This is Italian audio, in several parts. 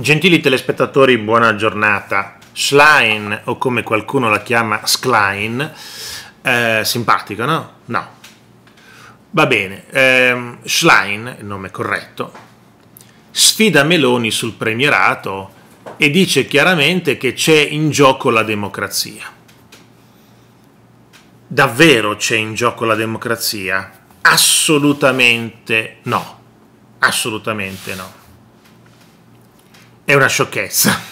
Gentili telespettatori, buona giornata. Schlein, o come qualcuno la chiama Schlein, eh, simpatico, no? No. Va bene, eh, Schlein, il nome corretto, sfida Meloni sul premierato e dice chiaramente che c'è in gioco la democrazia. Davvero c'è in gioco la democrazia? Assolutamente no. Assolutamente no è una sciocchezza,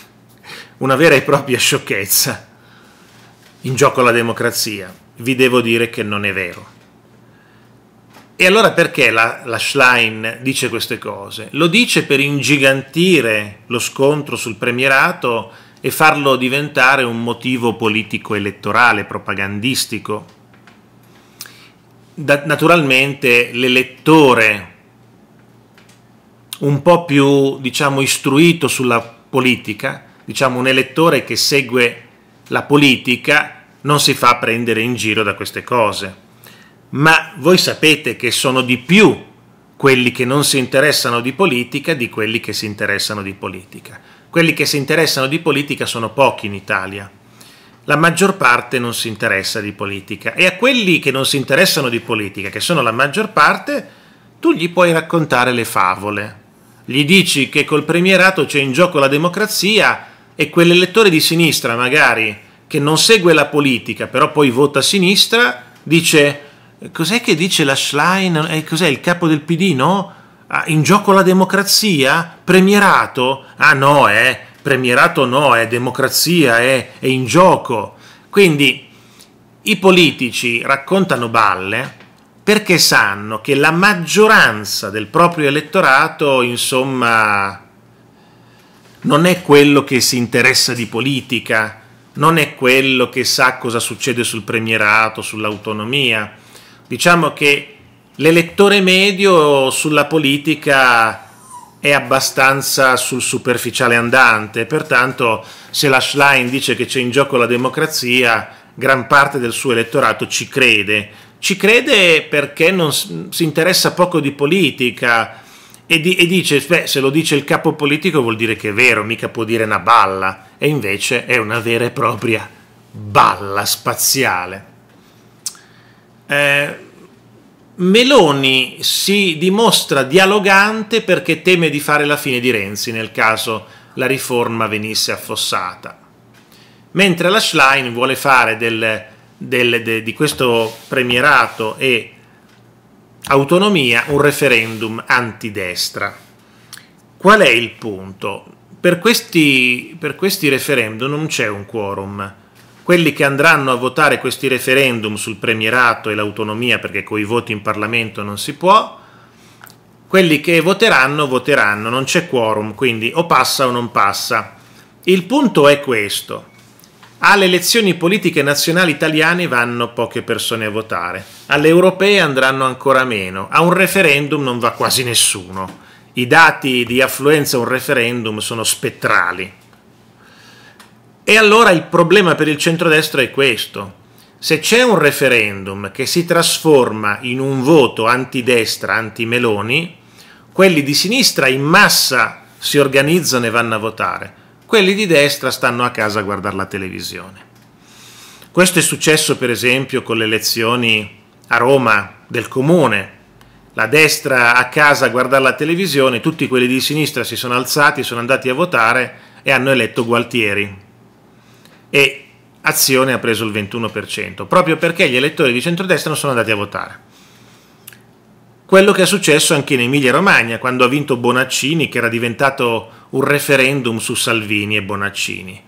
una vera e propria sciocchezza. In gioco la democrazia. Vi devo dire che non è vero. E allora perché la, la Schlein dice queste cose? Lo dice per ingigantire lo scontro sul premierato e farlo diventare un motivo politico elettorale, propagandistico. Da, naturalmente l'elettore un po' più diciamo, istruito sulla politica, diciamo un elettore che segue la politica non si fa prendere in giro da queste cose. Ma voi sapete che sono di più quelli che non si interessano di politica di quelli che si interessano di politica. Quelli che si interessano di politica sono pochi in Italia. La maggior parte non si interessa di politica e a quelli che non si interessano di politica, che sono la maggior parte, tu gli puoi raccontare le favole, gli dici che col premierato c'è in gioco la democrazia e quell'elettore di sinistra magari che non segue la politica però poi vota a sinistra dice eh, cos'è che dice la Schlein? Eh, cos'è il capo del PD no? Ah, in gioco la democrazia? Premierato? Ah no eh, premierato no, è eh, democrazia, eh, è in gioco. Quindi i politici raccontano balle perché sanno che la maggioranza del proprio elettorato, insomma, non è quello che si interessa di politica, non è quello che sa cosa succede sul premierato, sull'autonomia. Diciamo che l'elettore medio sulla politica è abbastanza sul superficiale andante, pertanto se la Schlein dice che c'è in gioco la democrazia, gran parte del suo elettorato ci crede, ci crede perché non, si interessa poco di politica e, di, e dice, beh, se lo dice il capo politico vuol dire che è vero, mica può dire una balla, e invece è una vera e propria balla spaziale. Eh, Meloni si dimostra dialogante perché teme di fare la fine di Renzi nel caso la riforma venisse affossata, mentre la Schlein vuole fare del del, de, di questo premierato e autonomia un referendum antidestra. Qual è il punto? Per questi, per questi referendum non c'è un quorum. Quelli che andranno a votare questi referendum sul premierato e l'autonomia, perché coi voti in Parlamento non si può, quelli che voteranno voteranno, non c'è quorum, quindi o passa o non passa. Il punto è questo. Alle elezioni politiche nazionali italiane vanno poche persone a votare, alle europee andranno ancora meno, a un referendum non va quasi nessuno. I dati di affluenza a un referendum sono spettrali. E allora il problema per il centrodestra è questo. Se c'è un referendum che si trasforma in un voto antidestra, anti-Meloni, quelli di sinistra in massa si organizzano e vanno a votare quelli di destra stanno a casa a guardare la televisione. Questo è successo per esempio con le elezioni a Roma del comune. La destra a casa a guardare la televisione, tutti quelli di sinistra si sono alzati, sono andati a votare e hanno eletto Gualtieri. E Azione ha preso il 21%, proprio perché gli elettori di centrodestra non sono andati a votare quello che è successo anche in Emilia Romagna, quando ha vinto Bonaccini, che era diventato un referendum su Salvini e Bonaccini.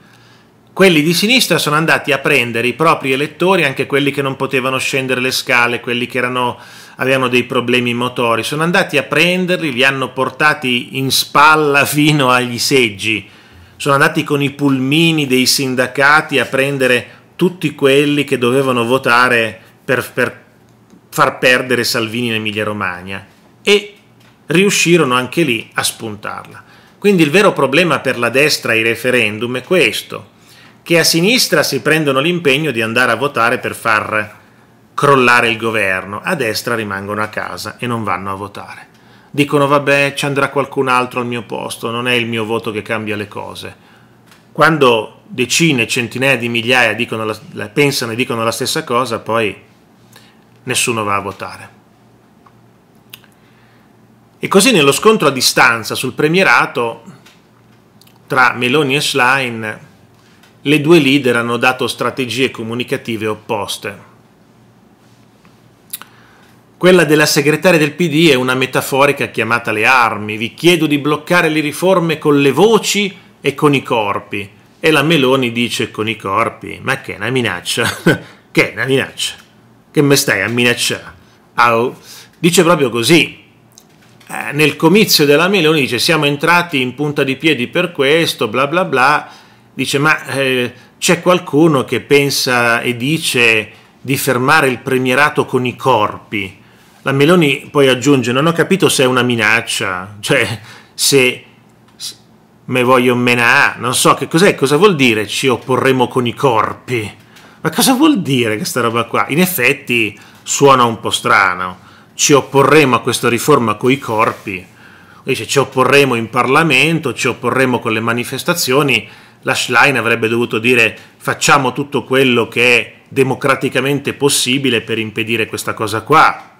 Quelli di sinistra sono andati a prendere i propri elettori, anche quelli che non potevano scendere le scale, quelli che erano, avevano dei problemi motori, sono andati a prenderli, li hanno portati in spalla fino agli seggi, sono andati con i pulmini dei sindacati a prendere tutti quelli che dovevano votare per, per far perdere Salvini in Emilia Romagna e riuscirono anche lì a spuntarla. Quindi il vero problema per la destra ai referendum è questo, che a sinistra si prendono l'impegno di andare a votare per far crollare il governo, a destra rimangono a casa e non vanno a votare. Dicono vabbè ci andrà qualcun altro al mio posto, non è il mio voto che cambia le cose. Quando decine, centinaia di migliaia dicono la, pensano e dicono la stessa cosa, poi nessuno va a votare. E così nello scontro a distanza sul premierato tra Meloni e Schlein le due leader hanno dato strategie comunicative opposte. Quella della segretaria del PD è una metaforica chiamata le armi, vi chiedo di bloccare le riforme con le voci e con i corpi. E la Meloni dice con i corpi, ma che è una minaccia, che è una minaccia che mi stai a minacciare? Au. Dice proprio così. Eh, nel comizio della Meloni dice siamo entrati in punta di piedi per questo, bla bla bla. Dice ma eh, c'è qualcuno che pensa e dice di fermare il premierato con i corpi. La Meloni poi aggiunge non ho capito se è una minaccia, cioè se me voglio menà, non so che cos'è, cosa vuol dire ci opporremo con i corpi ma cosa vuol dire questa roba qua? In effetti suona un po' strano. Ci opporremo a questa riforma coi corpi. Dice, ci opporremo in Parlamento, ci opporremo con le manifestazioni. La Schlein avrebbe dovuto dire facciamo tutto quello che è democraticamente possibile per impedire questa cosa qua.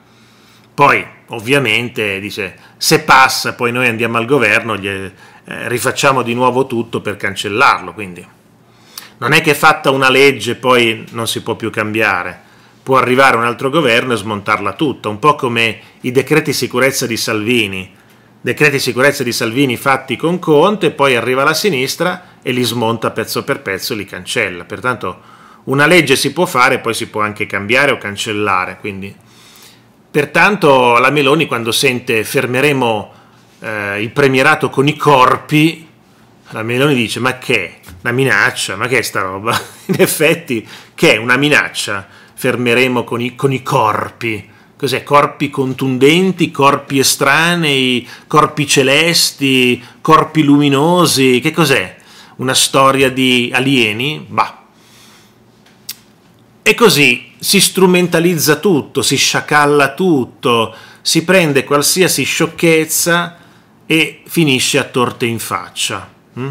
Poi, ovviamente, dice, se passa, poi noi andiamo al governo, gli, eh, rifacciamo di nuovo tutto per cancellarlo. Quindi non è che fatta una legge poi non si può più cambiare, può arrivare un altro governo e smontarla tutta, un po' come i decreti sicurezza di Salvini, decreti sicurezza di Salvini fatti con Conte, poi arriva la sinistra e li smonta pezzo per pezzo e li cancella. Pertanto una legge si può fare, poi si può anche cambiare o cancellare. Quindi. Pertanto la Meloni quando sente fermeremo eh, il premierato con i corpi, la Meloni dice ma che? Una minaccia? Ma che è sta roba? In effetti che è una minaccia? Fermeremo con i, con i corpi. Cos'è? Corpi contundenti, corpi estranei, corpi celesti, corpi luminosi. Che cos'è? Una storia di alieni? Bah. E così si strumentalizza tutto, si sciacalla tutto, si prende qualsiasi sciocchezza e finisce a torte in faccia. Mm?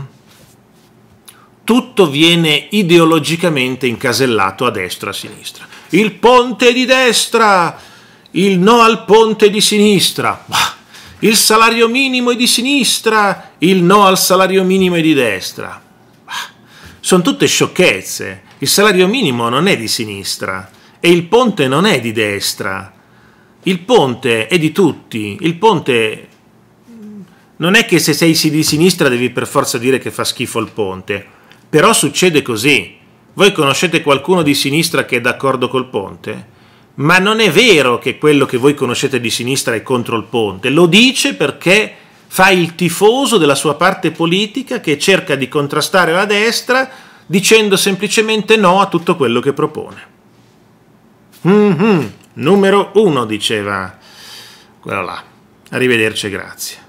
Tutto viene ideologicamente incasellato a destra, e a sinistra. Il ponte di destra, il no al ponte di sinistra, il salario minimo è di sinistra, il no al salario minimo è di destra. Sono tutte sciocchezze. Il salario minimo non è di sinistra e il ponte non è di destra. Il ponte è di tutti. Il ponte non è che se sei di sinistra devi per forza dire che fa schifo il ponte, però succede così. Voi conoscete qualcuno di sinistra che è d'accordo col ponte? Ma non è vero che quello che voi conoscete di sinistra è contro il ponte, lo dice perché fa il tifoso della sua parte politica che cerca di contrastare la destra dicendo semplicemente no a tutto quello che propone. Mm-hmm. Numero uno, diceva quello là. Arrivederci, grazie.